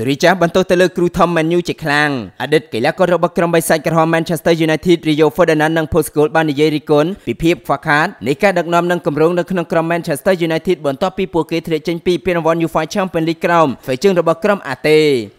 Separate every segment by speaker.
Speaker 1: សេរីចាស់បន្តទៅលើគ្រូថមមែនយូជាខ្លាំងអតីតកីឡាកររបស់ក្រុមបៃសាច់ក្រហម Manchester United Rio Ferdinand និង Paul Scholes បាននិយាយរិះគន់ពីភាពខ្វះខាតនៃការដឹកនាំនិងគម្រោងនៅក្នុងក្រុម Manchester United បន្ទាប់ពីពួកគេធ្លាក់ចេញពីពានរង្វាន់ UEFA Champions League ក្រោមផ្ទៃជើងរបស់ក្រុម AT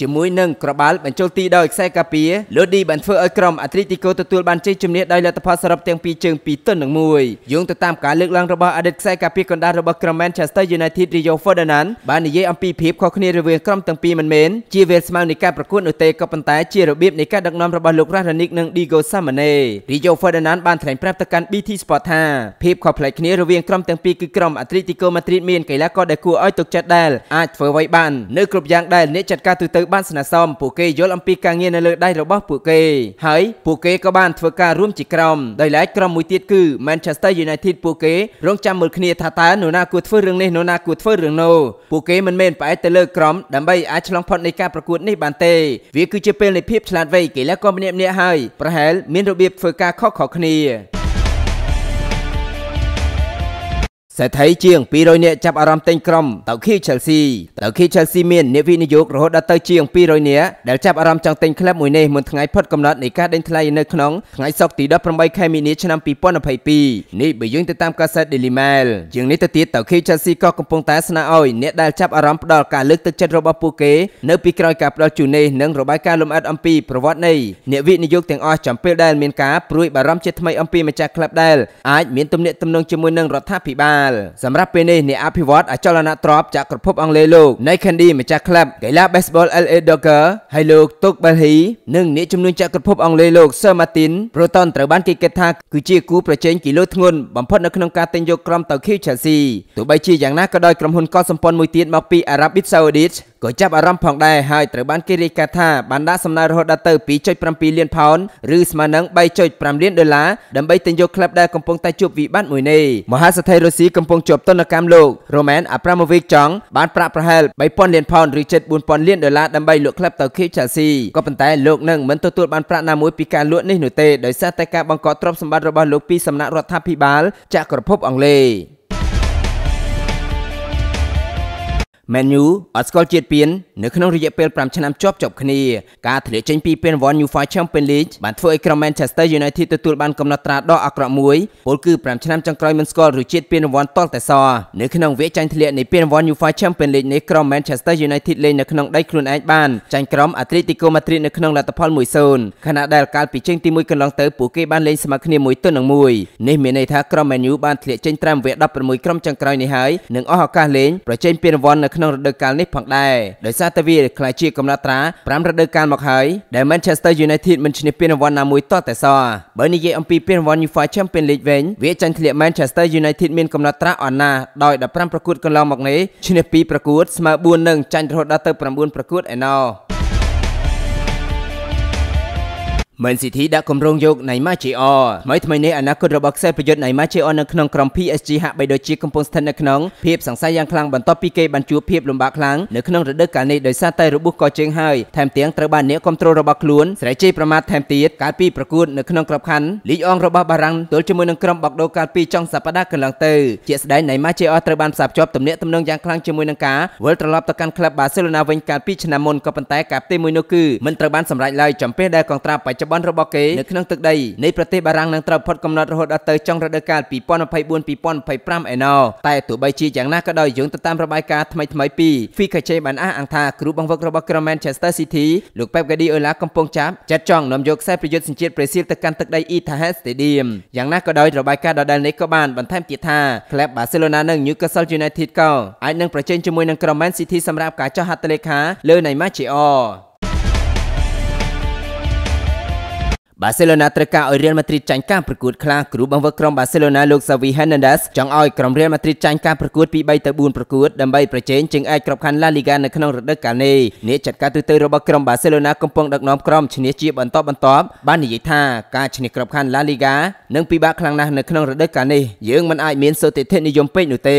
Speaker 1: ជាមួយនឹងក្របាល់បញ្ចូលទីដោយខ្សែកាពីលូឌីបានធ្វើឲ្យក្រុម Atletico ទទួលបានជ័យជំនះដោយលទ្ធផលសរុបទាំងពីរជើងពីរទល់នឹងមួយយោងទៅតាមការលើកឡើងរបស់អតីតខ្សែកាពីកណ្ដាលរបស់ក្រុម Manchester United Rio Ferdinand បាននិយាយអំពីភាពខុសគ្នារវាងក្រុមទាំងពីរមិនមែននជាវេស្មើនៃការប្រកួតនោះទេក៏ប៉ុន្តែជារបៀបនៃការដឹកនាំរបស់លោករ៉ារ៉ានិកនិងឌីហ្គោសាម៉ាណេរីយ៉ូហ្វឺណានបានថ្លែងប្រាប់ទៅកាន់ BT Sport ថាភាពខុសប្លែកគ្នារវាងក្រុមទាំងពីរគឺក្រុមអាត្លេទីកូម៉ាឌ្រីតមានកីឡាករដែលគួរឲ្យទុកចិត្តដែលអាចធ្វើអ្វីបាននៅគ្រប់យ៉ាងដែលអ្នកចាត់ការទូទៅ បានស្នើសុំពួកគេយល់អំពីការងារនៅលើដៃរបស់ពួកគេហើយពួកគេក៏បានធ្វើការរួមជាក្រុមដោយឡែកក្រុមមួយទៀតគឺ Manchester United ពួកគេរងចាំមើលគ្នាថាតើនរណាគួរធ្វើរឿងនេះនរណាគួរធ្វើរឿងនោះពួកគេមិនមែនផ្អែកទៅលើក្រុមដើម្បីអាចឆ្លងផុតតនៃការប្រកួតនេះបានទេវា គឺជាពេលនៃភាពឆ្លាតវៃកីឡាករម្នាក់ៗហើយប្រហែល មានរបៀបធ្វើការខុសៗគ្នាសេដ្ឋីជាង200នាក់ចាប់អារម្មណ៍ទិញក្រុមតៅខី Chelsea តៅខី Chelsea មានអ្នកវិនិយោគរហូតដល់ទៅជាង200នាក់ដែលចាប់អារម្មណ៍ចង់ទិញក្លឹបមួយនេះមុនថ្ងៃផុតកំណត់នៃការដេញថ្លៃនៅក្នុងថ្ងៃសុក្រទី18ខែមីនាឆ្នាំ2022នេះបើយើងទៅតាមកាសែត Daily Mail ជាងនេះទៅទៀតតៅខី Chelsea ក៏កំពុងតែស្នើឲ្យអ្នកដែលចាប់អារម្មណ៍ផ្ដល់ការលើកទឹកចិត្តរបស់ពួកគេនៅពីក្រោយការផ្ដល់ជូននេះនិងរបាយការណ៍លម្អិតអំពីប្រវត្តិនៃអ្នកវិនិយោគទាំងអស់ចំពេលដែលមានការព្រួយបារម្ភជាថ្មីអំពីម្ចាស់ក្លឹបដែលអាចមានទំនាក់ទំនងជាមួយនឹងរដ្ឋាភិបាលបាលសម្រាប់ពេលនេះអ្នកអភិវឌ្ឍអចលនទ្រព្យจากក្រភព អង់គ្លេសលោក Nike Candy ម្ចាស់ក្លឹបកីឡា Baseball LA Dodgers ហើយលោក Tuck Belhi និងអ្នកជំនួញចាក់ក្រភពអង់គ្លេសលោក Sir Martin Proton ត្រូវបានគេគិតថាគឺជាគូប្រជែងគីឡូធ្ងន់បំផុតនៅក្នុងការទិញយកក្រុមទៅ Chelsea ទោះបីជាយ៉ាងណាក៏ដោយក្រុមហ៊ុនកុលសម្ព័ន្ធមួយទៀតមកពី Arab Saudi ក៏ចាប់អារម្មណ៍ផងដែរហើយត្រូវបានគេរាយការណ៍ថាបានដាក់សំណើរហូតដល់ទៅ2.7លានផោនឬស្មើនឹង3.5លានដុល្លារដើម្បីទិញយកក្លឹបដែលកំពុងតែជួបវិបត្តិមួយនេះមហាសេដ្ឋីរុស្ស៊ីកំពុងជាប់ទណ្ឌកម្មលោករ៉ូម៉ែនអាប្រាម៉ូវីកចង់បានប្រាក់ប្រហែល3000លានផោនឬជិត4000លានដុល្លារដើម្បីលក់ក្លឹបទៅ KCC ក៏ប៉ុន្តែលោកនឹងមិនទទួលបានប្រាក់ណាមួយពីការលក់នេះនោះទេដោយសារតែការបង្កកទ្រព្យសម្បត្តិរបស់លោកពីសំណាក់រដ្ឋាភិបាលចក្រភពអង់គ្លេស Man U អត់ស្គាល់ជាតិពៀននៅក្នុងរយៈពេល5ឆ្នាំជាប់ជាប់គ្នាការធ្លាក់ចេញពីពានរង្វាន់ UEFA Champions League បានធ្វើឲ្យក្រុម Manchester United ទទួលបានកំណត់ត្រាដ៏អាក្រក់មួយពលគឺ5ឆ្នាំចុងក្រោយមិនស្គាល់រសជាតិពានរង្វាន់តលតែសនៅក្នុងវគ្គចាញ់ធ្លាក់នៃពានរង្វាន់ UEFA Champions League នេះក្រុម Manchester United លេងនៅក្នុងដីខ្លួនឯងបានចាញ់ក្រុម Atletico Madrid នៅក្នុងលទ្ធផល1-0ខណៈដែលកាលពីជើងទី1កន្លងទៅពួកគេបានលេងស្មើគ្នា1ទល់នឹង1នេះមានន័យថាក្រុម Man U បានធ្លាក់ចេញត្រាំវគ្គ16ក្រុមចុងក្រោយនេះហើយនឹងអស់ឱកាសលេងប្រជែងពានរង្វាន់នៅក្នុងរដូវកាលនេះផងដែរដោយសារតែវាខ្លាចជាកំណត់ត្រា5រដូវកាលមកហើយដែល Manchester United មិនឈ្នះពានរង្វាន់ណាមួយតោះតែសោះបើនិយាយអំពីពានរង្វាន់ UEFA Champions League វិញវាចាញ់ធ្លាក់ Manchester United មានកំណត់ត្រាអណាដោយ15ប្រកួតកន្លងមកនេះឈ្នះ2ប្រកួតស្មើ4និងចាញ់រហូតដល់ទៅ9ប្រកួតឯណោះ Man City ដាក់គម្រោងយកណៃម៉ាជីអថ្មីថ្មីនេះអនាគតរបស់ខ្សែប្រយុទ្ធណៃម៉ាជីអនៅក្នុងក្រុម PSG ហាក់បីដូចជាកំពុងស្ថិតនៅក្នុងភាពសង្ស័យយ៉ាងខ្លាំងបន្ទាប់ពីគេបានជួបភាពលំបាកខ្លាំងនៅក្នុងរដូវកាលនេះដោយសារតែរបួសកជើងហើយថែមទាំងត្រូវបានអ្នកគ្រប់គ្រងរបស់ខ្លួនស្រីជ័យប្រមាថថែមទៀតកាលពីប្រកួតនៅក្នុងក្របខ័ណ្ឌលីកអង់របស់បារាំងទល់ជាមួយនឹងក្រុមបកដូកាលពីចុងសប្តាហ៍កន្លងទៅជាស្ដែងណៃម៉ាជីអត្រូវបានផ្សារភ្ជាប់ទំនាក់ទំនងយ៉ាងខ្លាំងជាមួយនឹងការវិលត្រឡប់ទៅកាន់ក្លឹបបាសេឡូណាវិញកាលពីឆ្នាំមុនក៏ប៉ុន្តែការផ្ទេរមួយនោះគឺមិនត្រូវបានសម្រេចឡើយចំពេលដែលកងត្រាបច្ចុប្បន្នបណ្ឌរបស់គេនៅក្នុងទឹកដីនៃប្រទេសបារាំងនឹងត្រូវផុតកំណត់រហូតដល់ទៅចុងរដូវកាល2024-2025ឯណោះតែទោះបីជាយ៉ាងណាក៏ដោយយោងទៅតាមរបាយការណ៍ថ្មីថ្មីពី Fikache បានអះអាងថាគ្រូបង្វឹករបស់ក្រុម Manchester City លោក Pep Guardiola កំពុងចាប់ចាត់ចង់នាំយកខ្សែប្រយុទ្ធសញ្ជាតិប្រេស៊ីលទៅកាន់ទឹកដី Etihad Stadium យ៉ាងណាក៏ដោយរបាយការណ៍ដដែលនេះក៏បានបន្ថែមទៀតថា Club Barcelona និង Newcastle United ក៏អាចនឹងប្រជែងជាមួយនឹងក្រុម Man City សម្រាប់ការចោះហត្ថលេខាលើ Neymar Jr បាសេឡូណាត្រូវការឲ្យរៀលម៉ាឌ្រីតចាញ់ការប្រកួតខ្លះគ្រូបង្វឹកក្រុមបាសេឡូណាលោកសាវីហេណាន់ដាសចង់ឲ្យក្រុមរៀលម៉ាឌ្រីតចាញ់ការប្រកួតពី3ទៅ4ប្រកួតដើម្បីប្រជែងជើងឯកក្របខ័ណ្ឌឡាលីហ្គានៅក្នុងរដូវកាលនេះអ្នកចាត់ការទូទៅរបស់ក្រុមបាសេឡូណាកំពុងដឹកនាំក្រុមឈ្នះជាបន្តបន្ទាប់បាននិយាយថាការឈ្នះក្របខ័ណ្ឌឡាលីហ្គានឹងពិបាកខ្លាំងណាស់នៅក្នុងរដូវកាលនេះយើងមិនអាចមានសុតិធិនិយមពេកនោះទេ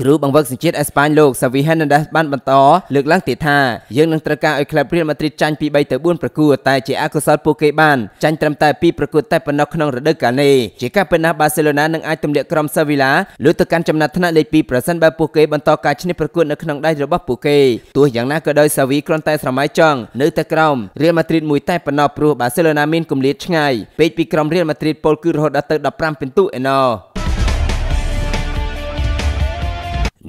Speaker 1: គ្រូបង្វឹកសញ្ជាតិអេស្ប៉ាញលោកសាវីហេណាន់ដាសបានបន្តលើកឡើងទៀតថាយើងនឹងត្រូវការឲ្យក្លឹបរៀលម៉ាឌ្រីតចាញ់ពី3ទៅ4ប្រកួតតែជាអកុសលពួកគេបានចាញ់ត្រឹមតែ2ប្រកួតតែប៉ុណ្ណោះក្នុងរដូវកាលនេះជាការពិតណាស់បាសេឡូណានឹងអាចទម្លាក់ក្រុមសាវីឡាលើទៅកាន់ចំណាត់ថ្នាក់លេខ2ប្រសិនបើពួកគេបន្តការឈ្នះប្រកួតនៅក្នុងដៃរបស់ពួកគេទោះយ៉ាងណាក៏ដោយសាវីគ្រាន់តែស្រមៃចង់នៅតែក្រោមរៀលម៉ាឌ្រីតមួយតែប៉ុណ្ណោះព្រោះបាសេឡូណាមានគម្លាតឆ្ងាយពេកពីក្រុមរៀលម៉ាឌ្រីតពលគឺរហូតដល់ទៅ15ពិន្ទុឯណោះ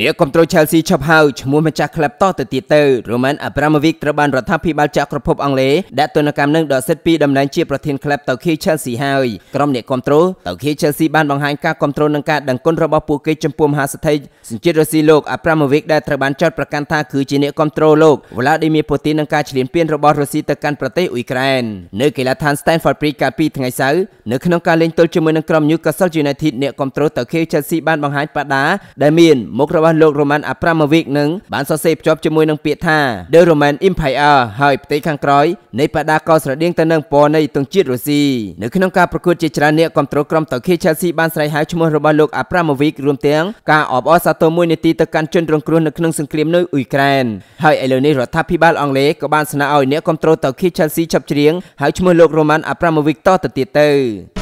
Speaker 1: អ្នកគ្រប់គ្រង Chelsea ឈប់ហៅឈ្មោះម្ចាស់ក្លឹបតទៅទៀតទៅ Roman Abramovich ត្រូវបានរដ្ឋាភិបាលចាក់ក្រភពអង់គ្លេសដាក់ទណ្ឌកម្មនឹងដល់សិទ្ធិពីតំណែងជាប្រធានក្លឹបទៅខី Chelsea ហើយក្រុមអ្នកគ្រប់គ្រងទៅខី Chelsea បានបង្ហាញការគ្រប់គ្រងនិងការដឹងគុណរបស់ពួកគេចំពោះមហាសេដ្ឋីសញ្ជាតិរុស្ស៊ីលោក Abramovich ដែលត្រូវបានចោទប្រកាន់ថាគឺជាអ្នកគ្រប់គ្រងលោក Vladimir Putin នឹងការឈ្លានពានរបស់រុស្ស៊ីទៅកាន់ប្រទេសអ៊ុយក្រែននៅកីឡដ្ឋាន Stanford Bridge កាលពីថ្ងៃសៅរ៍នៅក្នុងការលេងទល់ជាមួយនឹងក្រុម Newcastle United អ្នកគ្រប់គ្រងទៅខី Chelsea បានបង្ហាញបដាដែលមានមុខរបរបស់លោក Roman Abramovich នឹងបានសរសេរភ្ជាប់ជាមួយនឹងពាក្យថា The Roman Empire ហើយផ្ទៃខាងក្រោយនៃបដាកោស្រដៀងទៅនឹងពណ៌នៃទង់ជាតិរុស្ស៊ីនៅក្នុងការប្រកួតជាច្រើនអ្នកគ្រប់គ្រងក្រុមតៅខេ Chelsea បានស្រែកហៅឈ្មោះរបស់លោក Abramovich រួមទាំងការអបអរសាទរមួយនាទីទៅកាន់ជនរងគ្រោះនៅក្នុងសង្គ្រាមនៅអ៊ុយក្រែនហើយឥឡូវនេះរដ្ឋាភិបាលអង់គ្លេសក៏បានស្នើឲ្យអ្នកគ្រប់គ្រងតៅខេ Chelsea ចាប់ច្រៀងហៅឈ្មោះលោក Roman Abramovich តទៅទៀតទៅ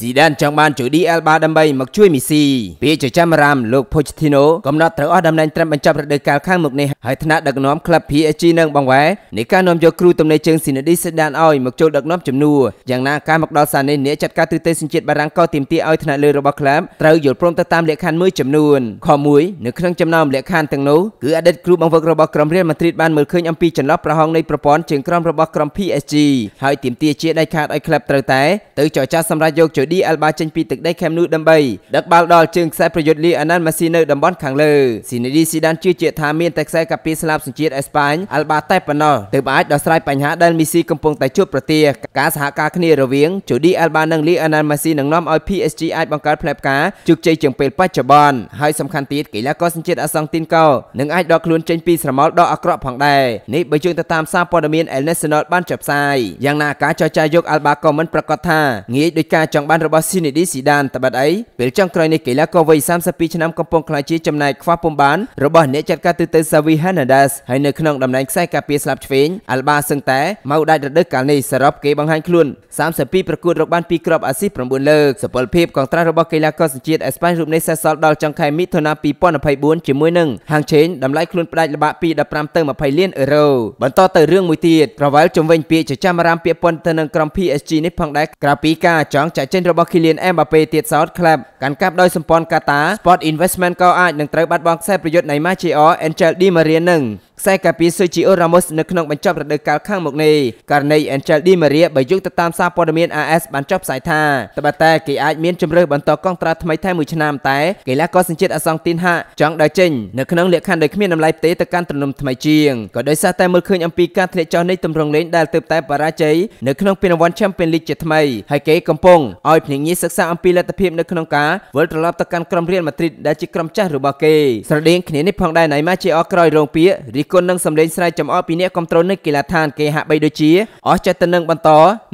Speaker 1: ស៊ីដានចង់បានជួយ DL បាដើម្បី មកជួយមីស៊ីពាក្យចចាំរាមលោកភូចធីណូកំណត់ត្រូវអស់ដំណែងត្រឹមបញ្ចប់រដូវកាលខាងមុខនេះហើយថ្នាក់ដឹកនាំក្លឹប PSG នឹងបងវ៉ែនៃការនាំយកគ្រូទំនេរជើងស៊ីណាឌីសេដានឲ្យមកចូលដឹកនាំជំនួសយ៉ាងណាការមកដល់សានេះអ្នកចាត់ការទូតសញ្ជាតិបារាំងក៏ទាមទារឲ្យថ្នាក់លើរបស់ក្លឹបត្រូវយល់ព្រមទៅតាមលក្ខខណ្ឌមួយចំនួនខ1នៅក្នុងចំណោមលក្ខខណ្ឌទាំងនោះគឺអតីតគ្រូបង្វឹករបស់ក្រុមរៀលម៉ាឌ្រីតបានមើលឃើញអំពីចន្លោះប្រហោងនៃប្រព័ន្ធជើងក្រោមរបស់ក្រុម PSG ហើយទាមទារជាដាច់ខាតឲ្យក្លឹបត្រូវតែទៅចរចាសម្រាប់យកជួយឌីអាល់បាចេញពីទឹកដីខេមនូដើម្បីដឹកបាល់ដល់ជើងខ្សែប្រយុទ្ធលីអាណានម៉ាស៊ីនៅតំបន់ខាងលើស៊ីនីឌីស៊ីដានជឿជាក់ថាមានតែខ្សែកាពីស្លាប់សញ្ជាតិអេស្ប៉ាញអាល់បាតែប៉ុណ្ណោះទើបអាចដោះស្រាយបញ្ហាដែលមីស៊ីកំពុងតែជួបប្រទះការសហការគ្នារវាង ជូឌីអាល់បានិងលីអាណានម៉ាស៊ីនឹងនាំឲ្យ PSG អាចបង្កើតផ្លែផ្កាជោគជ័យជាងពេលបច្ចុប្បន្នហើយសំខាន់ទៀតកីឡាករសញ្ជាតិអាសង់ទីនកោនឹងអាចដកខ្លួនចេញពីស្រមោលដ៏អាក្រក់ផងដែរនេះបើយោងទៅតាមសារព័ត៌មាន El Nacional បានចុះផ្សាយយ៉ាងណាការចរចាយកអាល់បាក៏មិនប្រកាសថាងាយដោយការចង់បានរបស់ស៊ីនីឌីស៊ីដានតបិតអីពេលចុងក្រោយនេះកីឡាករវ័យ32ឆ្នាំកំពុងក្លាយជាចំណាយខ្វះពំបាន របស់អ្នកចាត់ការទូទៅសាវីហាណាដាសហើយនៅក្នុងតំណែងខ្សែការពារស្លាប់ឆ្វេងអាល់បាសឹងតែមកដាច់រដូវកាលនេះសរុបគេបង្ហាញខ្លួន32ប្រកួតរកបាន2គ្រាប់អាស៊ី9លើកសពលភាពកងត្រាស់របស់កីឡាករសញ្ជាតិអេស្ប៉ាញរូបនេះសេសសល់ដល់ចុងខែមិថុនា2024ជាមួយនឹងហាងឆេងតម្លៃខ្លួនផ្ដាច់ល្បាក់ពី15ទៅ20លានអឺរ៉ូបន្តទៅរឿងមួយទៀតក្រវ៉ាល់ជំវិញពាក្យចចាមអារាមពាក្យប៉ុនទៅនឹងក្រុម PSG នេះផងដែរក្រៅពីការចង់ចាក់ចេញរបស់ Kylian Mbappe ទៀតសោតក្លាប់កាន់កាប់ដោយសម្ព័ន្ធកាតា Sport Investment ក៏អាចនឹងត្រូវបាត់បង់ខ្សែប្រយុទ្ធនៃ Major Angel Di Maria នឹងខ្សែការពារស៊ុយជីអូរ៉ាម៉ូសនៅក្នុងបញ្ចប់រដូវកាលខាងមុខនេះករណី Angel Di Maria បើយោងទៅតាមសារព័ត៌មាន AS បានចុះផ្សាយថាត្បិតតែគេអាចមានជំរឿបន្តកងត្រាថ្មីថែមមួយឆ្នាំតែកីឡាករសញ្ជាតិអាសង់ទីនហាចង់ដល់ចេញនៅក្នុងលក្ខខណ្ឌដោយគ្មានតម្លៃផ្ទេទៅកាន់ទំនុំថ្មីជាងក៏ដោយសារតែមើលឃើញអំពីការធ្លាក់ចុះនៃទម្រង់លេងដែលទើបតែបរាជ័យនៅក្នុងពានរង្វាន់ Champions League ជាថ្មីហើយគេកំពុងឲ្យភ្នាក់ងារសិក្សាអំពីលទ្ធភាពនៅក្នុងការវិលត្រឡប់ទៅកាន់ក្រុមរៀលម៉ាឌ្រីតដែលជាក្រុមចាស់របស់គេស្រដៀងគ្នានេះផងដែរណៃម៉ាជាអក្រោយរងពាករិះគន់និងសម្លេងស្រែកចំអកពីអ្នកគ្រប់ត្រូលនៅកីឡដ្ឋានគេហបីដូចជាអស់ចិត្តទៅនឹងបន្ត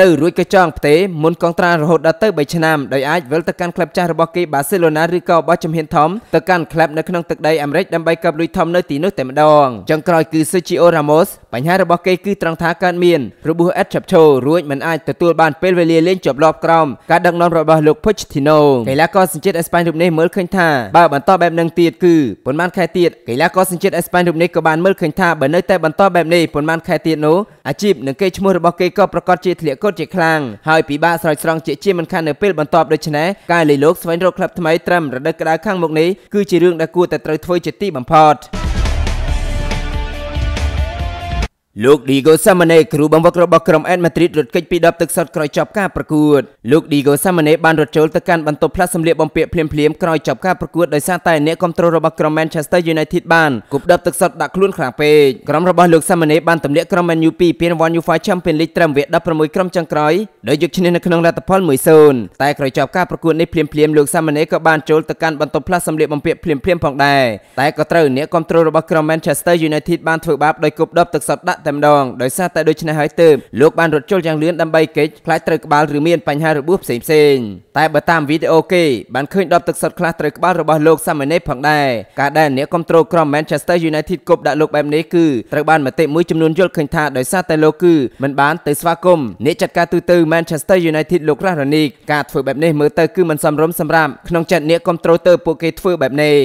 Speaker 1: នៅរួចកញ្ចង់ផ្ទេមុនកងត្រារហូតដល់ទៅ3ឆ្នាំដោយអាចវិលទៅកាន់ក្លឹបចាស់របស់គេបាសេឡូណាឬក៏បោះជំហានធំទៅកាន់ក្លឹបនៅក្នុងទឹកដីអាមេរិកដើម្បីកាប់លុយធំនៅទីនោះតែម្ដងចុងក្រោយគឺ Sergio Ramos បញ្ហារបស់គេគឺត្រង់ថាកើតមានរបួសអេតឆាប់ឈររួចមិនអាចទទួលបានពេលវេលាលេងជាប់លាប់ក្រោមការដឹកនាំរបស់លោក Pochettino កីឡាករសញ្ជាតិអេស្ប៉ាញរូបនេះមើលឃើញថាបើបន្តបែបនឹងទៀតគឺប៉ុន្មានខែទៀតកីឡាករសញ្ជាតិអេស្ប៉ាញរូបនេះក៏បានមើលឃើញថាបើនៅតែបន្តបែបនេះប៉ុន្មានខែទៀតនោះអាជីពនិងកេរ្តិ៍ឈ្មោះរបស់គេក៏ប្រកាសជាធ្លាក់កូតជាខ្លាំងហើយពិបាកស្រោចស្រង់ជាជាមិនខាននៅពេលបន្ទាប់ដូច្នេះការលៃលោកស្វែងរកក្លឹបថ្មីត្រឹមរដូវក្តៅខាងមុខនេះគឺជារឿងដែលគួរតែត្រូវធ្វើជាទីបំផុត។លោក Diego Simeone គ្រូបង្វឹករបស់ក្រុម Real Madrid រត់គេចពីដបទឹកសុទ្ធក្រោយចប់ការប្រកួតលោក Diego Simeone បានរត់ចូលទៅកាន់បន្ទប់ផ្លាស់សម្លៀកបំពាក់ភ្លាមៗក្រោយចប់ការប្រកួតដោយសារតែអ្នកគ្រប់គ្រងរបស់ក្រុម Manchester United បានគប់ដបទឹកសុទ្ធដាក់ខ្លួនខ្លាំងពេកក្រុមរបស់លោក Simeone បានទម្លាក់ក្រុម Man U ពីពានរង្វាន់ UEFA Champions League ត្រឹមវគ្គ16ក្រុមចុងក្រោយដោយយកឈ្នះនៅក្នុងលទ្ធផល1-0តែក្រោយចប់ការប្រកួតនេះភ្លាមៗលោក Simeone ក៏បានចូលទៅកាន់បន្ទប់ផ្លាស់សម្លៀកបំពាក់ភ្លាមៗផងដែរតែក៏ត្រូវអ្នកគ្រប់គ្រងរបស់ក្រុម Manchester United បានធ្វើបាបដោយគប់ដបទឹកសុទ្ធដាក់តែម្ដងដោយសារតែដូច្នេះហើយទើបលោកបានរត់ចូលយ៉ាងលឿនដើម្បីគេចខ្លាចត្រូវក្បាលឬមានបញ្ហារបួសផ្សេងផ្សេងតែបើតាមវីដេអូគេបានឃើញដបទឹកសុទ្ធខ្លះត្រូវក្បាលរបស់លោកសាមណេរផងដែរការដែលអ្នកគ្រប់គ្រងក្រុម Manchester United គប់ដាក់លោកបែបនេះគឺត្រូវបានមតិមួយចំនួនយល់ឃើញថាដោយសារតែលោកគឺមិនបានទៅស្វាគមន៍អ្នកចាត់ការទូទៅ Manchester United លោករ៉ារ៉ានីកការធ្វើបែបនេះមើលទៅគឺមិនសមរម្យសម្រាប់ក្នុងចិត្តអ្នកគ្រប់គ្រងទៅពួកគេធ្វើបែបនេះ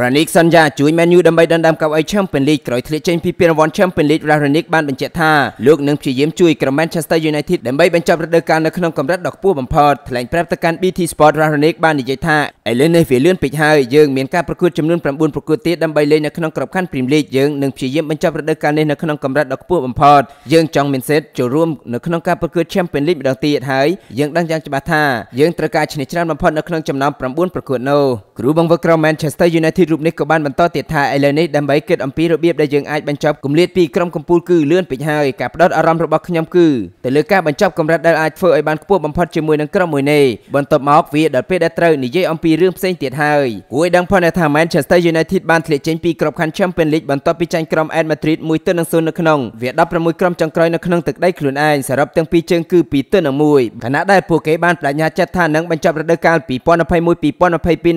Speaker 1: Ranick Sanja ជួយ Man U ដើម្បីដណ្ដើមកៅអី Champions League ក្រោយធ្លាក់ចេញពីពានរង្វាន់ Champions League របស់ Ranick បានបញ្ជាក់ថាលោកនឹងព្យាយាមជួយក្រុម Manchester United ដើម្បីបញ្ចប់រដូវកាលនៅក្នុងកម្រិតដ៏ខ្ពស់បំផុតថ្លែងប្រាប់ទៅកាន់ BT Sport របស់ Ranick បាននិយាយថាឥឡូវនេះវាលឿនពេកហើយយើងមានការប្រកួតចំនួន9ប្រកួតទៀតដើម្បីលេងនៅក្នុងក្របខ័ណ្ឌ Premier League យើងនឹងព្យាយាមបញ្ចប់រដូវកាលនេះនៅក្នុងកម្រិតដ៏ខ្ពស់បំផុតយើងចង់មានសិទ្ធិចូលរួមនៅក្នុងការប្រកួត Champions League ម្ដងទៀតហើយយើងដឹងយ៉ាងច្បាស់ថាយើងត្រូវការឈ្នះច្រើនបំផុតនៅក្នុងចំណោម9ប្រកួតនោះគ្រូបង្វឹកក្រុម Manchester United រូបនេះក៏បានបន្តទៀតថាឥឡូវនេះដើម្បីគិតអំពីរបៀបដែលយើងអាចបញ្ចប់គម្លាតពីក្រុមកំពូលគឺលឿនពេកហើយការផ្ដោតអារម្មណ៍របស់ខ្ញុំគឺទៅលើការបញ្ចប់កម្រិតដែលអាចធ្វើឲ្យបានខ្ពស់បំផុតជាមួយនឹងក្រុមមួយនេះបន្ទាប់មកវាដល់ពេលដែលត្រូវនិយាយអំពីរឿងផ្សេងទៀតហើយគួរឲ្យដឹងផងថា Manchester United បានធ្លាក់ចេញពីក្របខ័ណ្ឌ Champions League បន្ទាប់ពីចាញ់ក្រុម Real Madrid 1ទៅ0នៅក្នុងវា16ក្រុមចុងក្រោយនៅក្នុងទឹកដីខ្លួនឯងសរុបទាំងពីរជើងគឺ2ទៅ1ខណៈដែលពួកគេបានបដិញ្ញាចិត្តថានឹងបញ្ចប់រដូវកាល2021-2022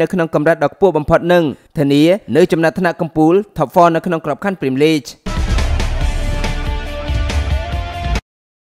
Speaker 1: នៅក្នុងកម្រិតដ៏ខ្ពស់បំផុតនឹងធានានៅចំណាត់ថ្នាក់កំពូល Top 4នៅក្នុងក្របខ័ណ្ឌ Premier League